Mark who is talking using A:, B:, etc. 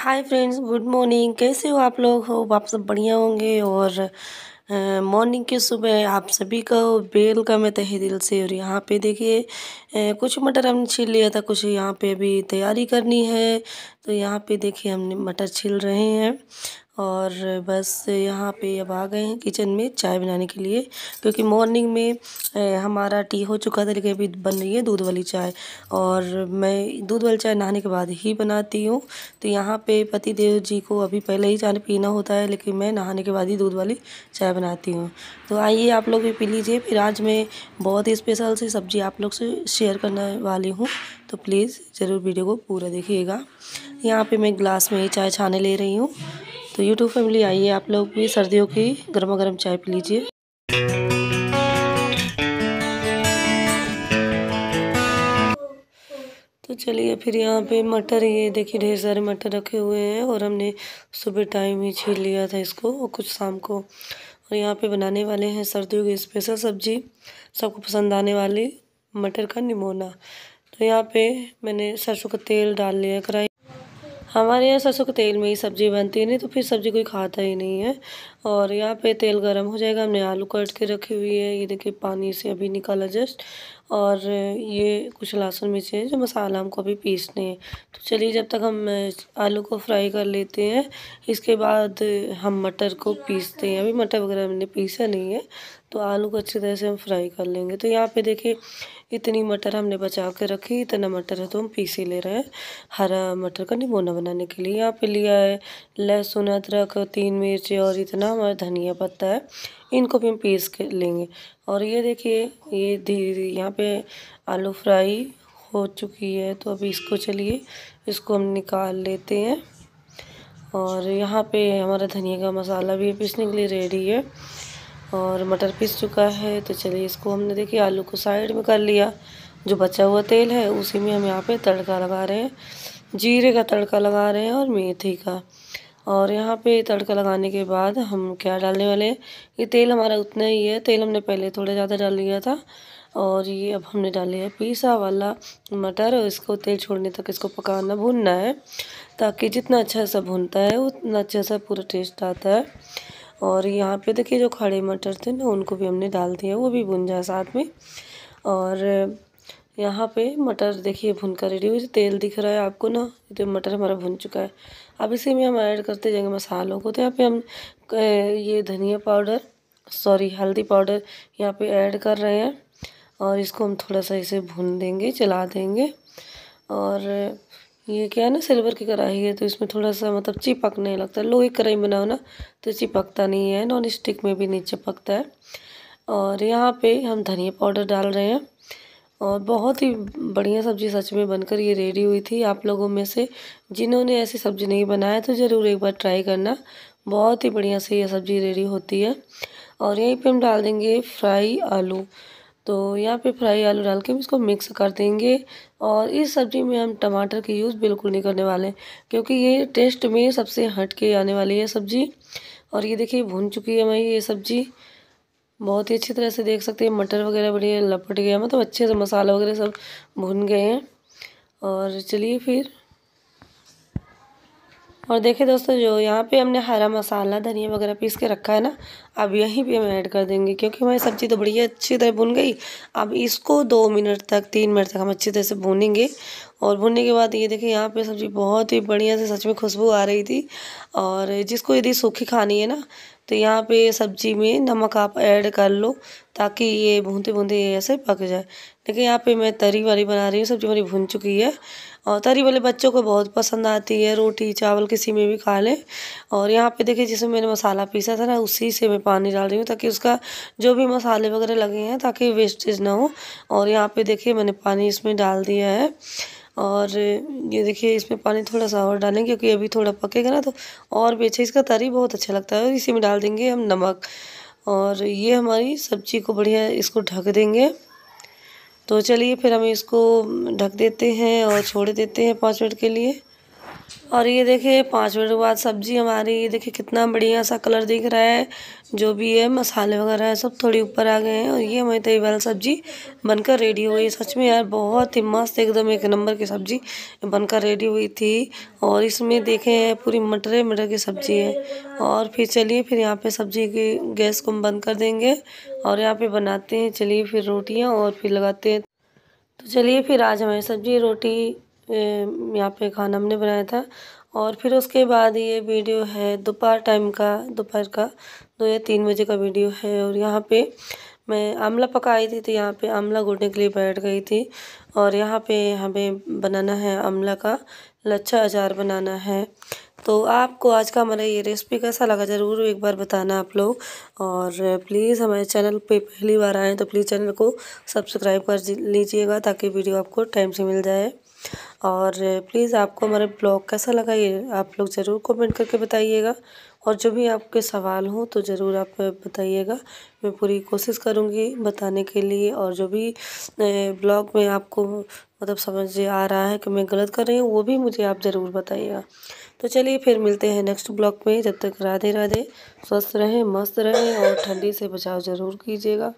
A: hi friends good morning कैसे हो आप लोग हो आप सब बढ़िया होंगे और मॉर्निंग की सुबह आप सभी का बेल का मैं तहे दिल से और यहाँ पे देखिए कुछ मटर हमने छील लिया था कुछ यहाँ पे अभी तैयारी करनी है तो यहाँ पे देखिए हमने मटर छील रहे हैं और बस यहाँ पे अब आ गए हैं किचन में चाय बनाने के लिए क्योंकि मॉर्निंग में हमारा टी हो चुका था लेकिन अभी बन रही है दूध वाली चाय और मैं दूध वाली चाय नहाने के बाद ही बनाती हूँ तो यहाँ पे पति देव जी को अभी पहले ही चाय पीना होता है लेकिन मैं नहाने के बाद ही दूध वाली चाय बनाती हूँ तो आइए आप लोग भी पी लीजिए फिर आज मैं बहुत ही स्पेशल सी सब्ज़ी आप लोग से शेयर करने वाली हूँ तो प्लीज़ ज़रूर वीडियो को पूरा देखिएगा यहाँ पे मैं ग्लास में ही चाय छाने ले रही हूँ तो यूट्यूब फैमिली आइए आप लोग भी सर्दियों की गर्मा गर्म चाय पी लीजिए तो चलिए फिर यहाँ पे मटर ये देखिए ढेर सारे मटर रखे हुए हैं और हमने सुबह टाइम ही छील लिया था इसको और कुछ शाम को और यहाँ पे बनाने वाले हैं सर्दियों की स्पेशल सब्जी सबको पसंद आने वाली मटर का निमोना तो यहाँ पे मैंने सरसों का तेल डाल लिया कढ़ाई हमारे यहाँ सरसों के तेल में ही सब्ज़ी बनती है नहीं तो फिर सब्ज़ी कोई खाता ही नहीं है और यहाँ पे तेल गरम हो जाएगा हमने आलू काट के रखी हुई है ये देखिए पानी से अभी निकाला जस्ट और ये कुछ लहसुन मिर्च है जो मसाला हमको अभी पीसने हैं तो चलिए जब तक हम आलू को फ्राई कर लेते हैं इसके बाद हम मटर को पीसते हैं अभी मटर वगैरह हमने पीसा नहीं है तो आलू को अच्छी तरह से हम फ्राई कर लेंगे तो यहाँ पे देखिए इतनी मटर हमने बचा के रखी इतना मटर है तो हम पीस ही ले रहे हैं हरा मटर का निमोना बनाने के लिए यहाँ पे लिया है लहसुन अदरक तीन मिर्च और इतना हमारा धनिया पत्ता है इनको भी हम पीस के लेंगे और ये देखिए ये धीरे धीरे यहाँ पे आलू फ्राई हो चुकी है तो अभी इसको चलिए इसको हम निकाल लेते हैं और यहाँ पे हमारा धनिया का मसाला भी पीसने के लिए रेडी है और मटर पीस चुका है तो चलिए इसको हमने देखिए आलू को साइड में कर लिया जो बचा हुआ तेल है उसी में हम यहाँ पे तड़का लगा रहे हैं जीरे का तड़का लगा रहे हैं और मेथी का और यहाँ पे तड़का लगाने के बाद हम क्या डालने वाले हैं ये तेल हमारा उतना ही है तेल हमने पहले थोड़ा ज़्यादा डाल लिया था और ये अब हमने डाले है पीसा वाला मटर और इसको तेल छोड़ने तक इसको पकाना भूनना है ताकि जितना अच्छा सा भूनता है उतना अच्छा सा पूरा टेस्ट आता है और यहाँ पे देखिए जो खड़े मटर थे ना उनको भी हमने डाल दिया वो भी भुन जाए साथ में और यहाँ पे मटर देखिए भुन कर रेडी हुई तेल दिख रहा है आपको ना तो मटर हमारा भुन चुका है अब इसी में हम ऐड करते जाएंगे मसालों को तो यहाँ पे हम ये धनिया पाउडर सॉरी हल्दी पाउडर यहाँ पे ऐड कर रहे हैं और इसको हम थोड़ा सा इसे भून देंगे चला देंगे और ये क्या है ना सिल्वर की कढ़ाई है तो इसमें थोड़ा सा मतलब चिपकने लगता है लोहे की कढ़ाई बनाओ ना तो चिपकता नहीं है नॉन स्टिक में भी नहीं चिपकता है और यहाँ पे हम धनिया पाउडर डाल रहे हैं और बहुत ही बढ़िया सब्ज़ी सच में बनकर ये रेडी हुई थी आप लोगों में से जिन्होंने ऐसी सब्ज़ी नहीं बनाया तो ज़रूर एक बार ट्राई करना बहुत ही बढ़िया से ये सब्ज़ी रेडी होती है और यहीं पे हम डाल देंगे फ्राई आलू तो यहाँ पे फ्राई आलू डाल के हम इसको मिक्स कर देंगे और इस सब्ज़ी में हम टमाटर की यूज़ बिल्कुल नहीं करने वाले क्योंकि ये टेस्ट में सबसे हट के आने वाली है सब्ज़ी और ये देखिए भुन चुकी है हमारी ये सब्ज़ी बहुत ही अच्छी तरह से देख सकते हैं मटर वगैरह बढ़िया लपट गया मतलब अच्छे से मसाला वगैरह सब भुन गए हैं और चलिए फिर और देखिए दोस्तों जो यहाँ पे हमने हरा मसाला धनिया वगैरह पीस के रखा है ना अब यहीं पे हम ऐड कर देंगे क्योंकि हमारी सब्ज़ी तो बढ़िया अच्छी तरह भुन गई अब इसको दो मिनट तक तीन मिनट तक हम अच्छी तरह से भूनेंगे और भुनने के बाद ये देखिए यहाँ पे सब्ज़ी बहुत ही बढ़िया से सच में खुशबू आ रही थी और जिसको यदि सूखी खानी है ना तो यहाँ पे सब्ज़ी में नमक आप ऐड कर लो ताकि ये भूनते भूनते ऐसे पक जाए लेकिन यहाँ पे मैं तरी वाली बना रही हूँ सब्ज़ी मेरी भुन चुकी है और तरी वाले बच्चों को बहुत पसंद आती है रोटी चावल किसी में भी खा लें और यहाँ पे देखिए जिसमें मैंने मसाला पीसा था ना उसी से मैं पानी डाल रही हूँ ताकि उसका जो भी मसाले वगैरह लगे हैं ताकि वेस्टेज ना हो और यहाँ पे देखिए मैंने पानी इसमें डाल दिया है और ये देखिए इसमें पानी थोड़ा सा और डालेंगे क्योंकि अभी थोड़ा पकेगा ना तो और भी अच्छा इसका तरी बहुत अच्छा लगता है और इसी में डाल देंगे हम नमक और ये हमारी सब्जी को बढ़िया इसको ढक देंगे तो चलिए फिर हम इसको ढक देते हैं और छोड़ देते हैं पाँच मिनट के लिए और ये देखिए पाँच मिनट के बाद सब्जी हमारी ये देखिए कितना बढ़िया सा कलर दिख रहा है जो भी है मसाले वगैरह है सब थोड़ी ऊपर आ गए हैं और ये हमारी तरी वाली सब्जी बनकर रेडी हो गई सच में यार बहुत ही मस्त एकदम एक नंबर की सब्जी बनकर रेडी हुई थी और इसमें देखे हैं पूरी मटरे मटर की सब्जी है और फिर चलिए फिर यहाँ पर सब्जी की गैस को हम बंद कर देंगे और यहाँ पर बनाते हैं चलिए फिर रोटियाँ और फिर लगाते हैं तो चलिए फिर आज हमारी सब्जी रोटी यहाँ पे खाना हमने बनाया था और फिर उसके बाद ये वीडियो है दोपहर टाइम का दोपहर का दो या तीन बजे का वीडियो है और यहाँ पे मैं आमला पकाई थी तो यहाँ पे आमला घुटने के लिए बैठ गई थी और यहाँ पे हमें बनाना है आमला का लच्छा अचार बनाना है तो आपको आज का हमारा ये रेसिपी कैसा लगा ज़रूर एक बार बताना आप लोग और प्लीज़ हमारे चैनल पे पहली बार आएँ तो प्लीज़ चैनल को सब्सक्राइब कर लीजिएगा ताकि वीडियो आपको टाइम से मिल जाए और प्लीज़ आपको हमारा ब्लॉग कैसा लगा ये आप लोग ज़रूर कमेंट करके बताइएगा और जो भी आपके सवाल हों तो ज़रूर आप बताइएगा मैं पूरी कोशिश करूँगी बताने के लिए और जो भी ब्लॉग में आपको मतलब समझ आ रहा है कि मैं गलत कर रही हूँ वो भी मुझे आप ज़रूर बताइएगा तो चलिए फिर मिलते हैं नेक्स्ट ब्लॉग में जब तक राधे राधे स्वस्थ रहें मस्त रहें और ठंडी से बचाव ज़रूर कीजिएगा